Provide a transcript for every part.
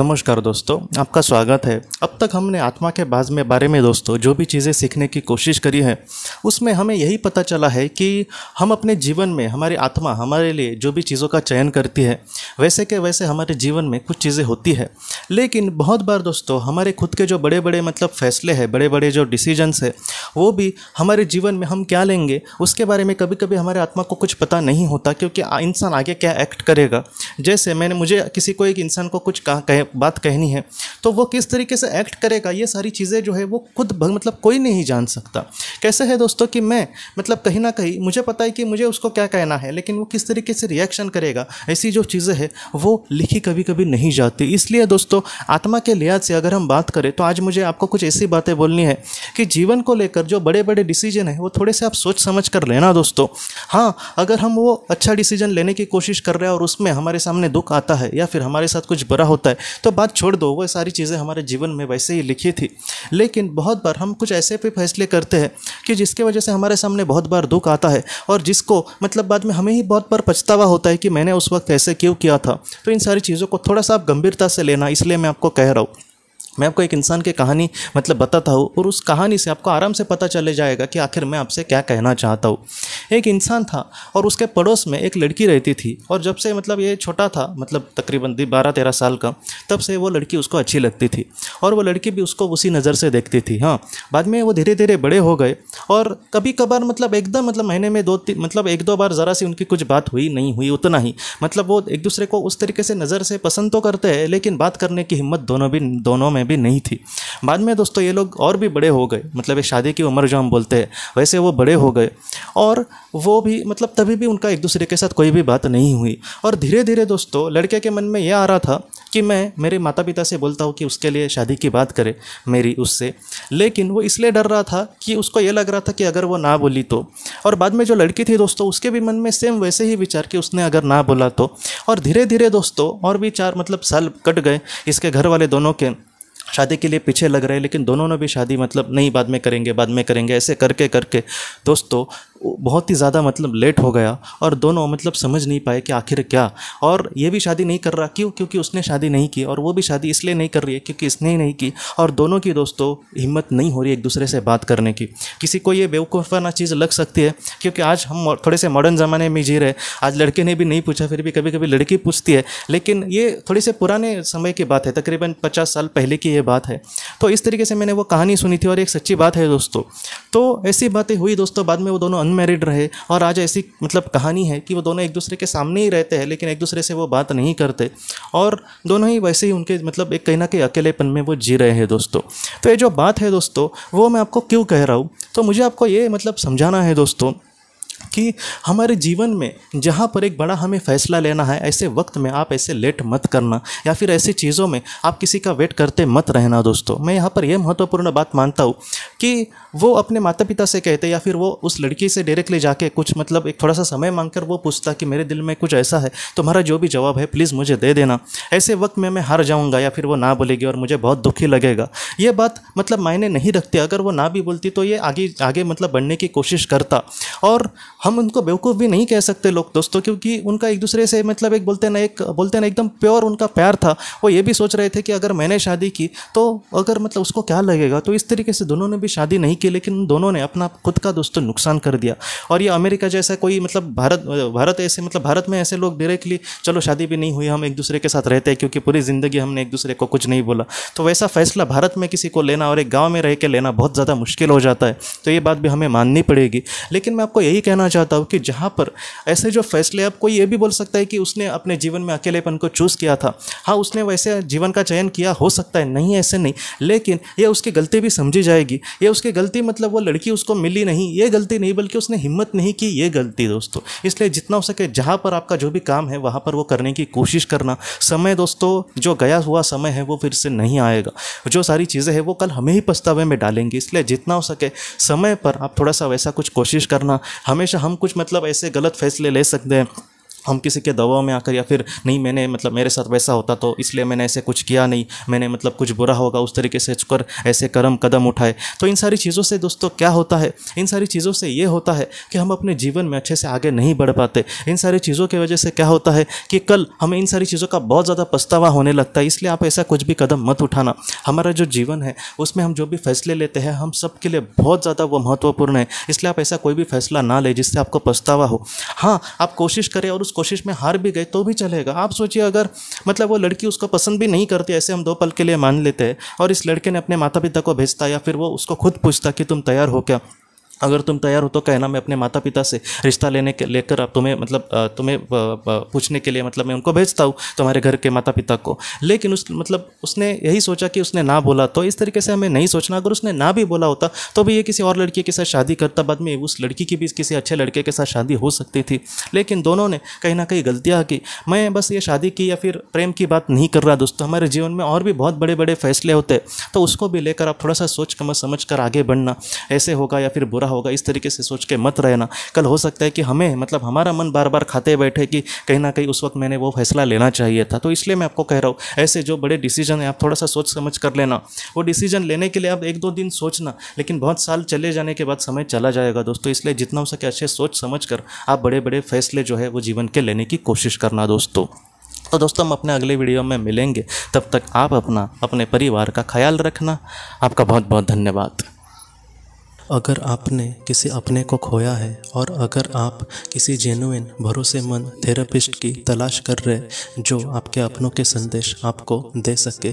नमस्कार दोस्तों आपका स्वागत है अब तक हमने आत्मा के बाज में बारे में दोस्तों जो भी चीज़ें सीखने की कोशिश करी है उसमें हमें यही पता चला है कि हम अपने जीवन में हमारी आत्मा हमारे लिए जो भी चीज़ों का चयन करती है वैसे के वैसे हमारे जीवन में कुछ चीज़ें होती है लेकिन बहुत बार दोस्तों हमारे खुद के जो बड़े बड़े मतलब फैसले हैं बड़े बड़े जो डिसीजनस है वो भी हमारे जीवन में हम क्या लेंगे उसके बारे में कभी कभी हमारे आत्मा को कुछ पता नहीं होता क्योंकि इंसान आगे क्या एक्ट करेगा जैसे मैंने मुझे किसी को एक इंसान को कुछ कहा बात कहनी है तो वो किस तरीके से एक्ट करेगा ये सारी चीज़ें जो है वो खुद मतलब कोई नहीं जान सकता कैसे है दोस्तों कि मैं मतलब कहीं ना कहीं मुझे पता है कि मुझे उसको क्या कहना है लेकिन वो किस तरीके से रिएक्शन करेगा ऐसी जो चीज़ें हैं वो लिखी कभी कभी नहीं जाती इसलिए दोस्तों आत्मा के लिहाज से अगर हम बात करें तो आज मुझे आपको कुछ ऐसी बातें बोलनी है कि जीवन को लेकर जो बड़े बड़े डिसीजन है वो थोड़े से आप सोच समझ कर लेना दोस्तों हाँ अगर हम वो अच्छा डिसीजन लेने की कोशिश कर रहे हैं और उसमें हमारे सामने दुख आता है या फिर हमारे साथ कुछ बुरा होता है तो बात छोड़ दो वो सारी चीज़ें हमारे जीवन में वैसे ही लिखी थी लेकिन बहुत बार हम कुछ ऐसे भी फैसले करते हैं कि जिसके वजह से हमारे सामने बहुत बार दुख आता है और जिसको मतलब बाद में हमें ही बहुत बार पछतावा होता है कि मैंने उस वक्त ऐसे क्यों किया था तो इन सारी चीज़ों को थोड़ा सा आप गंभीरता से लेना इसलिए मैं आपको कह रहा हूँ मैं आपको एक इंसान की कहानी मतलब बताता हूँ और उस कहानी से आपको आराम से पता चले जाएगा कि आखिर मैं आपसे क्या कहना चाहता हूँ एक इंसान था और उसके पड़ोस में एक लड़की रहती थी और जब से मतलब ये छोटा था मतलब तकरीबन बारह तेरह साल का तब से वो लड़की उसको अच्छी लगती थी और वो लड़की भी उसको उसी नज़र से देखती थी हाँ बाद में वो धीरे धीरे बड़े हो गए और कभी कभार मतलब एकदम मतलब महीने में दो तीन मतलब एक दो बार ज़रा सी उनकी कुछ बात हुई नहीं हुई उतना ही मतलब वो एक दूसरे को उस तरीके से नज़र से पसंद तो करते हैं लेकिन बात करने की हिम्मत दोनों भी दोनों में भी नहीं थी बाद में दोस्तों ये लोग और भी बड़े हो गए मतलब ये शादी की उम्र जो हम बोलते हैं वैसे वो बड़े हो गए और वो भी मतलब तभी भी उनका एक दूसरे के साथ कोई भी बात नहीं हुई और धीरे धीरे दोस्तों लड़के के मन में यह आ रहा था कि मैं मेरे माता पिता से बोलता हूँ कि उसके लिए शादी की बात करे मेरी उससे लेकिन वो इसलिए डर रहा था कि उसको ये लग रहा था कि अगर वो ना बोली तो और बाद में जो लड़की थी दोस्तों उसके भी मन में सेम वैसे ही विचार कि उसने अगर ना बोला तो और धीरे धीरे दोस्तों और भी चार मतलब साल कट गए इसके घर वाले दोनों के शादी के लिए पीछे लग रहे हैं लेकिन दोनों ने भी शादी मतलब नहीं बाद में करेंगे बाद में करेंगे ऐसे करके करके दोस्तों बहुत ही ज़्यादा मतलब लेट हो गया और दोनों मतलब समझ नहीं पाए कि आखिर क्या और ये भी शादी नहीं कर रहा क्यों क्योंकि उसने शादी नहीं की और वो भी शादी इसलिए नहीं कर रही है क्योंकि इसने ही नहीं की और दोनों की दोस्तों हिम्मत नहीं हो रही एक दूसरे से बात करने की किसी को ये बेवकूफ़ाना चीज़ लग सकती है क्योंकि आज हम थोड़े से मॉडर्न ज़माने में जी रहे आज लड़के ने भी नहीं पूछा फिर भी कभी कभी लड़की पूछती है लेकिन ये थोड़ी से पुराने समय की बात है तकरीबन पचास साल पहले की ये बात है तो इस तरीके से मैंने वो कहानी सुनी थी और एक सच्ची बात है दोस्तों तो ऐसी बातें हुई दोस्तों बाद में वो दोनों अनमेरिड रहे और आज ऐसी मतलब कहानी है कि वो दोनों एक दूसरे के सामने ही रहते हैं लेकिन एक दूसरे से वो बात नहीं करते और दोनों ही वैसे ही उनके मतलब एक कहीं ना कहीं अकेलेपन में वो जी रहे हैं दोस्तों तो ये जो बात है दोस्तों वो मैं आपको क्यों कह रहा हूँ तो मुझे आपको ये मतलब समझाना है दोस्तों कि हमारे जीवन में जहाँ पर एक बड़ा हमें फैसला लेना है ऐसे वक्त में आप ऐसे लेट मत करना या फिर ऐसी चीज़ों में आप किसी का वेट करते मत रहना दोस्तों मैं यहाँ पर यह महत्वपूर्ण बात मानता हूँ कि वो अपने माता पिता से कहते या फिर वो उस लड़की से डायरेक्टली जाके कुछ मतलब एक थोड़ा सा समय मांग कर वो पूछता कि मेरे दिल में कुछ ऐसा है तुम्हारा जो भी जवाब है प्लीज़ मुझे दे देना ऐसे वक्त में मैं हार जाऊँगा या फिर वो ना बोलेगी और मुझे बहुत दुखी लगेगा ये बात मतलब मायने नहीं रखती अगर वो ना भी बोलती तो ये आगे आगे मतलब बढ़ने की कोशिश करता और हम उनको बेवकूफ़ भी नहीं कह सकते लोग दोस्तों क्योंकि उनका एक दूसरे से मतलब एक बोलते ना एक बोलते ना एकदम प्योर उनका प्यार था वो ये भी सोच रहे थे कि अगर मैंने शादी की तो अगर मतलब उसको क्या लगेगा तो इस तरीके से दोनों ने भी शादी नहीं की लेकिन दोनों ने अपना खुद का दोस्तों नुकसान कर दिया और ये अमेरिका जैसा कोई मतलब भारत भारत ऐसे मतलब भारत में ऐसे लोग डायरेक्टली चलो शादी भी नहीं हुई हम एक दूसरे के साथ रहते हैं क्योंकि पूरी ज़िंदगी हमने एक दूसरे को कुछ नहीं बोला तो वैसा फैसला भारत में किसी को लेना और एक गाँव में रह के लेना बहुत ज़्यादा मुश्किल हो जाता है तो ये बात भी हमें माननी पड़ेगी लेकिन मैं आपको यही कहना कहना चाहता हूँ कि जहाँ पर ऐसे जो फैसले अब कोई ये भी बोल सकता है कि उसने अपने जीवन में अकेलेपन को चूज़ किया था हाँ उसने वैसे जीवन का चयन किया हो सकता है नहीं ऐसे नहीं लेकिन यह उसकी गलती भी समझी जाएगी यह उसकी गलती मतलब वो लड़की उसको मिली नहीं ये गलती नहीं बल्कि उसने हिम्मत नहीं की ये गलती दोस्तों इसलिए जितना हो सके जहाँ पर आपका जो भी काम है वहाँ पर वो करने की कोशिश करना समय दोस्तों जो गया हुआ समय है वो फिर से नहीं आएगा जो सारी चीज़ें हैं वो कल हमें ही पछतावे में डालेंगे इसलिए जितना हो सके समय पर आप थोड़ा सा वैसा कुछ कोशिश करना हमें हमेशा हम कुछ मतलब ऐसे गलत फैसले ले सकते हैं हम किसी के दबाव में आकर या फिर नहीं मैंने मतलब मेरे साथ वैसा होता तो इसलिए मैंने ऐसे कुछ किया नहीं मैंने मतलब कुछ बुरा होगा उस तरीके से कर ऐसे कर्म कदम उठाए तो इन सारी चीज़ों से दोस्तों क्या होता है इन सारी चीज़ों से ये होता है कि हम अपने जीवन में अच्छे से आगे नहीं बढ़ पाते इन सारी चीज़ों की वजह से क्या होता है कि कल हमें इन सारी चीज़ों का बहुत ज़्यादा पछतावा होने लगता है इसलिए आप ऐसा कुछ भी कदम मत उठाना हमारा जो जीवन है उसमें हम जो भी फैसले लेते हैं हम सब लिए बहुत ज़्यादा वो महत्वपूर्ण है इसलिए आप ऐसा कोई भी फैसला ना लें जिससे आपको पछतावा हो हाँ आप कोशिश करें और उस कोशिश में हार भी गए तो भी चलेगा आप सोचिए अगर मतलब वो लड़की उसको पसंद भी नहीं करती ऐसे हम दो पल के लिए मान लेते हैं और इस लड़के ने अपने माता पिता को भेजता या फिर वो उसको खुद पूछता कि तुम तैयार हो क्या अगर तुम तैयार हो तो कहना मैं अपने माता पिता से रिश्ता लेने के लेकर आप तुम्हें मतलब तुम्हें पूछने के लिए मतलब मैं उनको भेजता हूँ तुम्हारे घर के माता पिता को लेकिन उस मतलब उसने यही सोचा कि उसने ना बोला तो इस तरीके से हमें नहीं सोचना अगर उसने ना भी बोला होता तो भी ये किसी और लड़की के साथ शादी करता बाद में उस लड़की की भी किसी अच्छे लड़के के साथ शादी हो सकती थी लेकिन दोनों ने कहीं ना कहीं गलतियाँ की मैं बस ये शादी की या फिर प्रेम की बात नहीं कर रहा दोस्तों हमारे जीवन में और भी बहुत बड़े बड़े फैसले होते तो उसको भी लेकर आप थोड़ा सा सोच समझ कर आगे बढ़ना ऐसे होगा या फिर बुरा होगा इस तरीके से सोच के मत रहना कल हो सकता है कि हमें मतलब हमारा मन बार बार खाते बैठे कि कहीं ना कहीं उस वक्त मैंने वो फैसला लेना चाहिए था तो इसलिए मैं आपको कह रहा हूँ ऐसे जो बड़े डिसीजन हैं आप थोड़ा सा सोच समझ कर लेना वो डिसीजन लेने के लिए आप एक दो दिन सोचना लेकिन बहुत साल चले जाने के बाद समय चला जाएगा दोस्तों इसलिए जितना हो सके अच्छे सोच समझ कर आप बड़े बड़े फैसले जो है वो जीवन के लेने की कोशिश करना दोस्तों तो दोस्तों हम अपने अगले वीडियो में मिलेंगे तब तक आप अपना अपने परिवार का ख्याल रखना आपका बहुत बहुत धन्यवाद अगर आपने किसी अपने को खोया है और अगर आप किसी जेनुइन भरोसेमंद थेरेपिस्ट की तलाश कर रहे जो आपके अपनों के संदेश आपको दे सके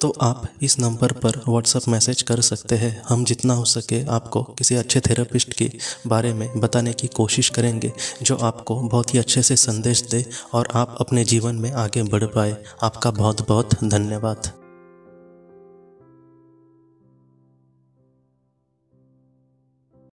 तो आप इस नंबर पर व्हाट्सअप मैसेज कर सकते हैं हम जितना हो सके आपको किसी अच्छे थेरेपिस्ट के बारे में बताने की कोशिश करेंगे जो आपको बहुत ही अच्छे से संदेश दे और आप अपने जीवन में आगे बढ़ पाए आपका बहुत बहुत धन्यवाद